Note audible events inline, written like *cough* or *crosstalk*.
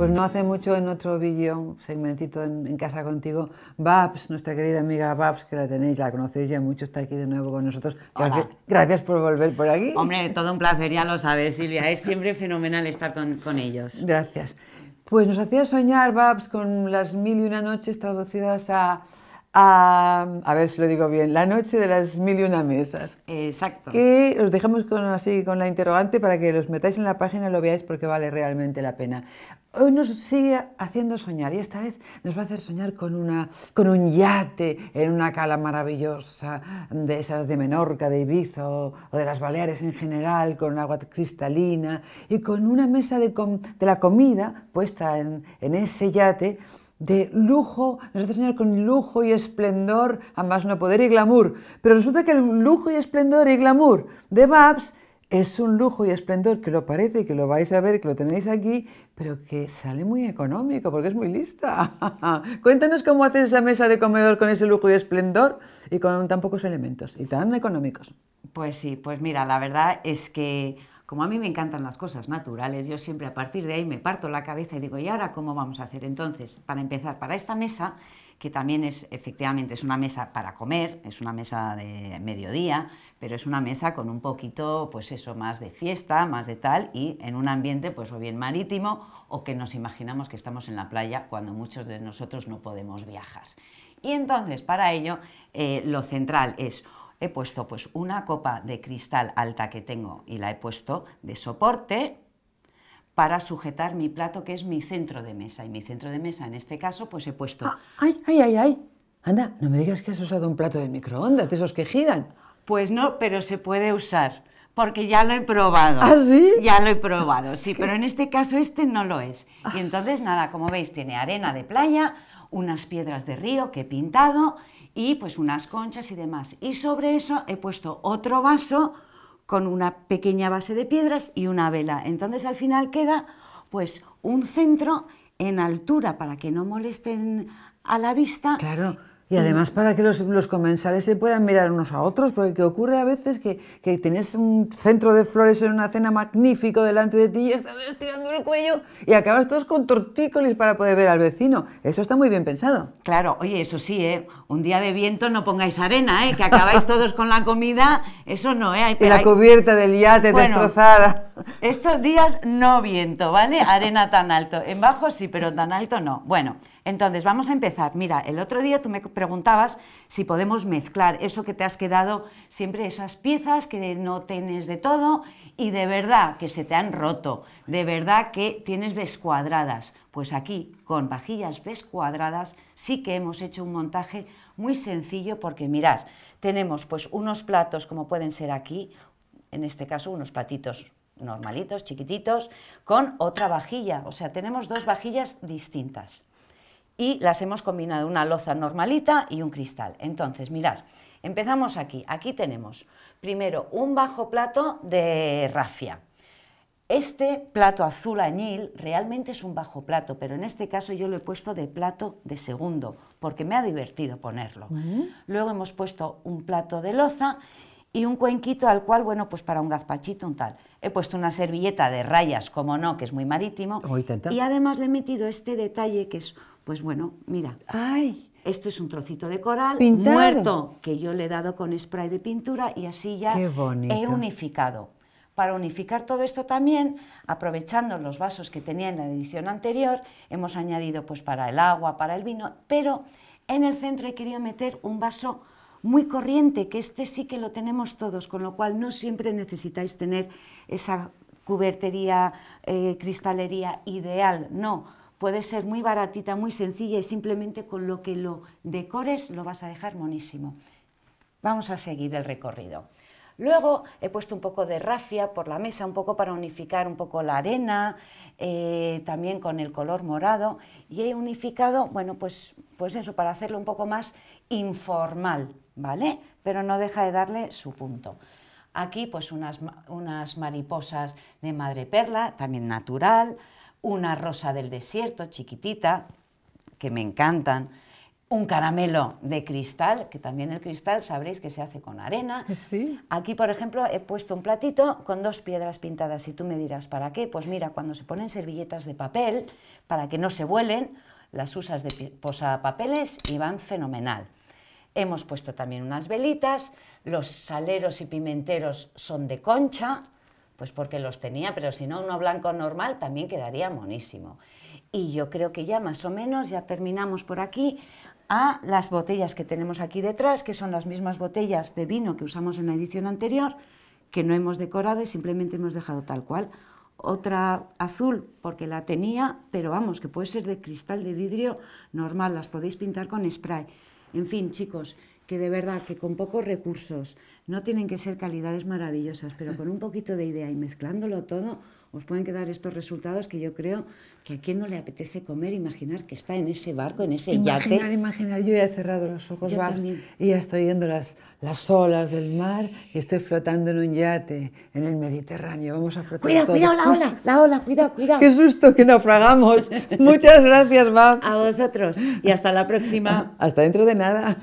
Pues no hace mucho en otro vídeo, segmentito en, casa contigo, Babs, nuestra querida amiga Babs, que la tenéis, la conocéis ya mucho, está aquí de nuevo con nosotros. Gracias, gracias por volver por aquí. Hombre, todo un placer, ya lo sabes, Silvia, es siempre fenomenal estar con, con ellos. Gracias. Pues nos hacía soñar Babs con las mil y una noches traducidas a a, ver si lo digo bien, la noche de las mil y una mesas. Exacto. Que os dejamos con, así con la interrogante para que los metáis en la página y lo veáis porque vale realmente la pena. Hoy nos sigue haciendo soñar y esta vez nos va a hacer soñar con, una, con un yate en una cala maravillosa de esas de Menorca, de Ibiza o, de las Baleares en general, con agua cristalina y con una mesa de, la comida puesta en, en ese yate de lujo, nosotros soñar con lujo y esplendor, a más no poder y glamour. Pero resulta que el lujo y esplendor y glamour de Babs es un lujo y esplendor que lo parece que lo vais a ver que lo tenéis aquí, pero que sale muy económico porque es muy lista. *laughs* Cuéntanos cómo haces esa mesa de comedor con ese lujo y esplendor y con tan pocos elementos y tan económicos. Pues sí, pues mira, la verdad es que como a mí me encantan las cosas naturales, yo siempre a partir de ahí me parto la cabeza y digo, ¿y ahora cómo vamos a hacer? Entonces, para empezar, para esta mesa, que también es efectivamente es una mesa para comer, es una mesa de mediodía, pero es una mesa con un poquito, pues eso, más de fiesta, más de tal, y en un ambiente, pues o bien marítimo, o que nos imaginamos que estamos en la playa cuando muchos de nosotros no podemos viajar. Y entonces, para ello, eh, lo central es he puesto pues una copa de cristal alta que tengo y la he puesto de soporte para sujetar mi plato que es mi centro de mesa. Y mi centro de mesa en este caso pues he puesto... Ah, ¡Ay, ay, ay, ay! Anda, no me digas que has usado un plato de microondas, de esos que giran. Pues no, pero se puede usar, porque ya lo he probado. ¿Ah, sí? Ya lo he probado, sí, *laughs* pero en este caso este no lo es. Ah. Y entonces, nada, como veis, tiene arena de playa, unas piedras de río que he pintado y pues unas conchas y demás. Y sobre eso he puesto otro vaso con una pequeña base de piedras y una vela. Entonces al final queda pues un centro en altura para que no molesten a la vista. Claro. Y además para que los, comensales se puedan mirar unos a otros, porque ocurre a veces que, tienes un centro de flores en una cena magnífico delante de ti y estás estirando el cuello y acabas todos con tortícolis para poder ver al vecino. Eso está muy bien pensado. Claro, oye, eso sí, ¿eh? un día de viento no pongáis arena, ¿eh? que acabáis todos con la comida, eso no, ¿eh? Hay, y la cubierta del yate destrozada. Estos días no viento, ¿vale? Arena tan alto. En bajo sí, pero tan alto no. Bueno, entonces vamos a empezar. Mira, el otro día tú me preguntabas si podemos mezclar eso que te has quedado, siempre esas piezas que no tienes de todo y de verdad que se te han roto, de verdad que tienes descuadradas. Pues aquí, con vajillas descuadradas, sí que hemos hecho un montaje muy sencillo porque mirad, tenemos pues unos platos como pueden ser aquí, en este caso unos platitos normalitos, chiquititos, con otra vajilla. O sea, tenemos dos vajillas distintas. Y las hemos combinado, una loza normalita y un cristal. Entonces, mirad, empezamos aquí. Aquí tenemos primero un bajo plato de rafia. Este plato azul añil realmente es un bajo plato, pero en este caso yo lo he puesto de plato de segundo, porque me ha divertido ponerlo. Luego hemos puesto un plato de loza y un cuenquito al cual, bueno, pues para un gazpachito, un tal. He puesto una servilleta de rayas, como no, que es muy marítimo. Oh, y además le he metido este detalle que es, pues bueno, mira. ¡Ay! Esto es un trocito de coral muerto que yo le he dado con spray de pintura y así ya he unificado. Para unificar todo esto también, aprovechando los vasos que tenía en la edición anterior, hemos añadido pues para el agua, para el vino, pero en el centro he querido meter un vaso muy corriente, que este sí que lo tenemos todos, con lo cual no siempre necesitáis tener esa cubertería, eh, cristalería ideal, no. Puede ser muy baratita, muy sencilla y simplemente con lo que lo decores lo vas a dejar monísimo. Vamos a seguir el recorrido. Luego he puesto un poco de rafia por la mesa, un poco para unificar un poco la arena, eh, también con el color morado, y he unificado, bueno, pues, pues eso, para hacerlo un poco más informal. ¿vale? Pero no deja de darle su punto. Aquí pues unas, mariposas de madre perla, también natural, una rosa del desierto chiquitita, que me encantan, un caramelo de cristal, que también el cristal sabréis que se hace con arena. Aquí, por ejemplo, he puesto un platito con dos piedras pintadas y tú me dirás, ¿para qué? Pues mira, cuando se ponen servilletas de papel, para que no se vuelen, las usas de papeles y van fenomenal. Hemos puesto también unas velitas, los saleros y pimenteros son de concha, pues porque los tenía, pero si no uno blanco normal también quedaría monísimo. Y yo creo que ya más o menos, ya terminamos por aquí, a las botellas que tenemos aquí detrás, que son las mismas botellas de vino que usamos en la edición anterior, que no hemos decorado y simplemente hemos dejado tal cual. Otra azul porque la tenía, pero vamos, que puede ser de cristal de vidrio normal, las podéis pintar con spray. En fin, chicos, que de verdad que con pocos recursos no tienen que ser calidades maravillosas, pero con un poquito de idea y mezclándolo todo, os pueden quedar estos resultados que yo creo que a quien no le apetece comer, imaginar que está en ese barco, en ese yate. Imaginar, imaginar, yo ya he cerrado los ojos, y ya estoy viendo las, las olas del mar y estoy flotando en un yate en el Mediterráneo. Vamos a flotar. Cuidado, cuidado, la ola, la ola, cuidado, cuidado. Qué susto que naufragamos. *laughs* Muchas gracias, Babs. A vosotros y hasta la próxima. Ah, hasta dentro de nada.